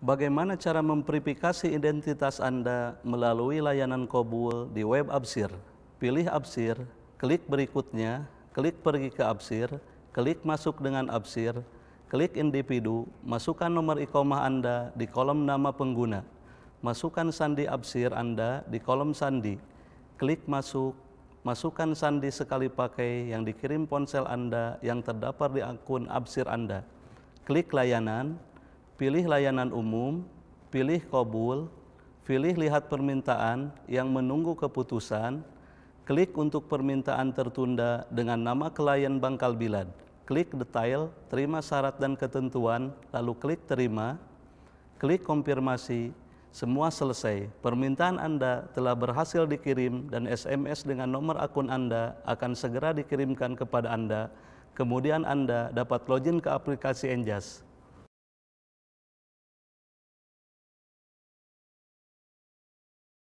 bagaimana cara memverifikasi identitas Anda melalui layanan Kobul di web Absir. Pilih Absir, klik berikutnya, klik pergi ke Absir, klik masuk dengan Absir, klik individu, masukkan nomor ikomah Anda di kolom nama pengguna. Masukkan sandi Absir Anda di kolom sandi. Klik masuk, masukkan sandi sekali pakai yang dikirim ponsel Anda yang terdapat di akun Absir Anda. Klik layanan, pilih layanan umum, pilih kobul, pilih lihat permintaan yang menunggu keputusan, klik untuk permintaan tertunda dengan nama klien Bangkal Bilad, klik detail, terima syarat dan ketentuan, lalu klik terima, klik konfirmasi, semua selesai. Permintaan Anda telah berhasil dikirim dan SMS dengan nomor akun Anda akan segera dikirimkan kepada Anda. Kemudian Anda dapat login ke aplikasi Enjas.